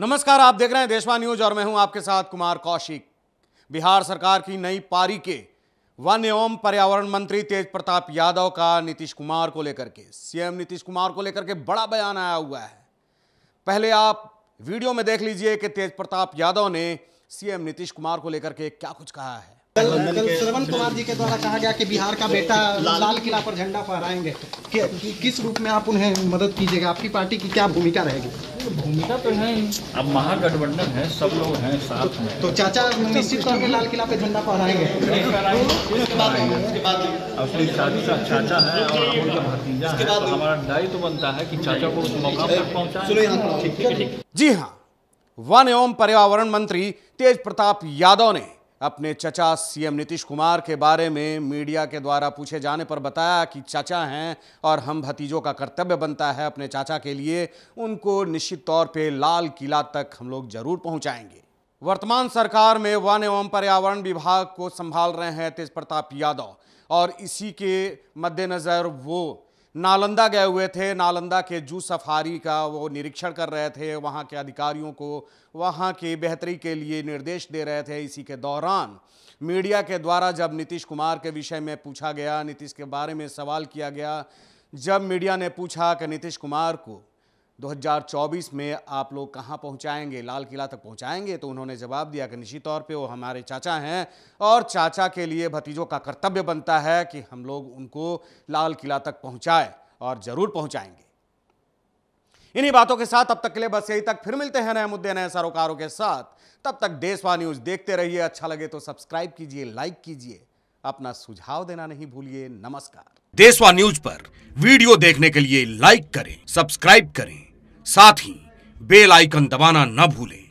नमस्कार आप देख रहे हैं देशवा न्यूज और मैं हूं आपके साथ कुमार कौशिक बिहार सरकार की नई पारी के वन एवं पर्यावरण मंत्री तेज प्रताप यादव का नीतीश कुमार को लेकर के सीएम नीतीश कुमार को लेकर के बड़ा बयान आया हुआ है पहले आप वीडियो में देख लीजिए कि तेज प्रताप यादव ने सीएम नीतीश कुमार को लेकर के क्या कुछ कहा है कल श्रवण कुमार जी के द्वारा कहा गया कि बिहार का बेटा लाल किला पर झंडा फहराएंगे कि, कि, किस रूप में आप उन्हें मदद कीजिएगा आपकी पार्टी की क्या भूमिका रहेगी भूमिका तो है अब महागठबंधन है सब लोग हैं साथ में तो चाचा निश्चित तौर पर लाल किला पे झंडा फहराएंगे अपनी शादी का चाचा है और उनका भतीजा है तो हमारा दायित्व तो बनता है कि चाचा को उस मौका पर पहुँचाए जी हाँ वन एवं पर्यावरण मंत्री तेज प्रताप यादव ने अपने चचा सीएम नीतीश कुमार के बारे में मीडिया के द्वारा पूछे जाने पर बताया कि चाचा हैं और हम भतीजों का कर्तव्य बनता है अपने चाचा के लिए उनको निश्चित तौर पे लाल किला तक हम लोग जरूर पहुंचाएंगे वर्तमान सरकार में वन एवं पर्यावरण विभाग को संभाल रहे हैं तेज प्रताप यादव और इसी के मद्देनज़र वो नालंदा गए हुए थे नालंदा के जू सफारी का वो निरीक्षण कर रहे थे वहाँ के अधिकारियों को वहाँ की बेहतरी के लिए निर्देश दे रहे थे इसी के दौरान मीडिया के द्वारा जब नीतीश कुमार के विषय में पूछा गया नीतीश के बारे में सवाल किया गया जब मीडिया ने पूछा कि नीतीश कुमार को 2024 में आप लोग कहाँ पहुँचाएंगे लाल किला तक पहुँचाएंगे तो उन्होंने जवाब दिया कि निश्चित तौर पे वो हमारे चाचा हैं और चाचा के लिए भतीजों का कर्तव्य बनता है कि हम लोग उनको लाल किला तक पहुँचाएं और ज़रूर पहुँचाएंगे इन्हीं बातों के साथ अब तक के लिए बस यही तक फिर मिलते हैं नए मुद्दे नए सरोकारों के साथ तब तक देशवा न्यूज़ देखते रहिए अच्छा लगे तो सब्सक्राइब कीजिए लाइक कीजिए अपना सुझाव देना नहीं भूलिए नमस्कार देशवा न्यूज पर वीडियो देखने के लिए लाइक करें सब्सक्राइब करें साथ ही बेल आइकन दबाना न भूलें